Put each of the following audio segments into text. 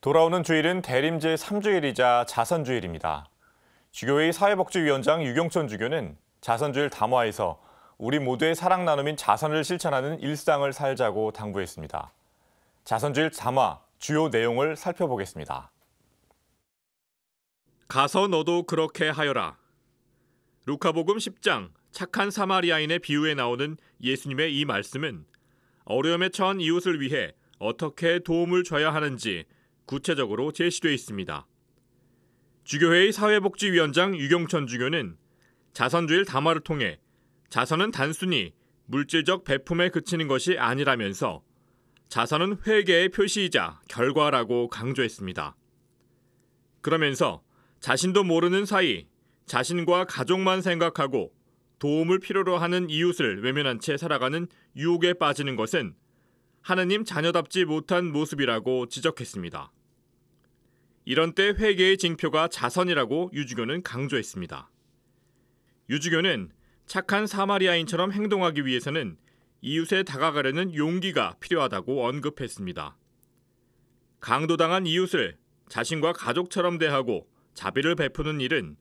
돌아오는 주일은 대림제 3주일이자 자선주일입니다. 주교의 사회복지위원장 유경천 주교는 자선주일 담화에서 우리 모두의 사랑 나눔인 자선을 실천하는 일상을 살자고 당부했습니다. 자선주일 담화 주요 내용을 살펴보겠습니다. 가서 너도 그렇게 하여라. 루카복음 10장 착한 사마리아인의 비유에 나오는 예수님의 이 말씀은 어려움에 처한 이웃을 위해 어떻게 도움을 줘야 하는지 구체적으로 제시돼 있습니다. 주교회의 사회복지위원장 유경천 주교는 자선주일 담화를 통해 자선은 단순히 물질적 배품에 그치는 것이 아니라면서 자선은 회계의 표시이자 결과라고 강조했습니다. 그러면서 자신도 모르는 사이 자신과 가족만 생각하고 도움을 필요로 하는 이웃을 외면한 채 살아가는 유혹에 빠지는 것은 하느님 자녀답지 못한 모습이라고 지적했습니다. 이런 때 회계의 징표가 자선이라고 유주교는 강조했습니다. 유주교는 착한 사마리아인처럼 행동하기 위해서는 이웃에 다가가려는 용기가 필요하다고 언급했습니다. 강도당한 이웃을 자신과 가족처럼 대하고 자비를 베푸는 일은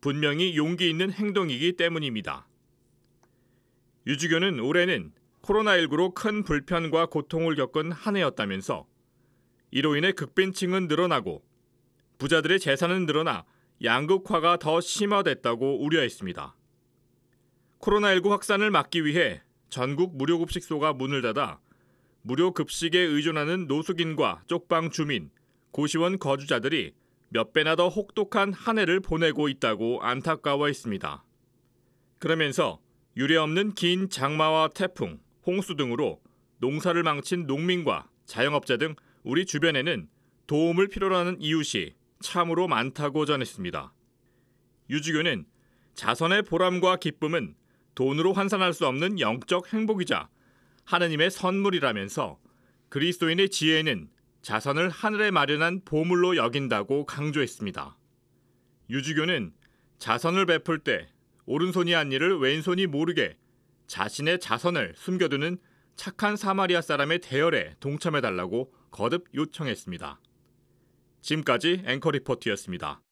분명히 용기 있는 행동이기 때문입니다. 유주교는 올해는 코로나19로 큰 불편과 고통을 겪은 한 해였다면서 이로 인해 극빈층은 늘어나고 부자들의 재산은 늘어나 양극화가 더 심화됐다고 우려했습니다. 코로나19 확산을 막기 위해 전국 무료급식소가 문을 닫아 무료급식에 의존하는 노숙인과 쪽방 주민, 고시원 거주자들이 몇 배나 더 혹독한 한 해를 보내고 있다고 안타까워했습니다. 그러면서 유례 없는 긴 장마와 태풍, 홍수 등으로 농사를 망친 농민과 자영업자 등 우리 주변에는 도움을 필요로 하는 이웃이 참으로 많다고 전했습니다. 유지교는 자선의 보람과 기쁨은 돈으로 환산할 수 없는 영적 행복이자 하느님의 선물이라면서 그리스도인의 지혜는 자선을 하늘에 마련한 보물로 여긴다고 강조했습니다. 유지교는 자선을 베풀 때 오른손이 한 일을 왼손이 모르게 자신의 자선을 숨겨두는 착한 사마리아 사람의 대열에 동참해달라고 거듭 요청했습니다. 지금까지 앵커 리포트였습니다.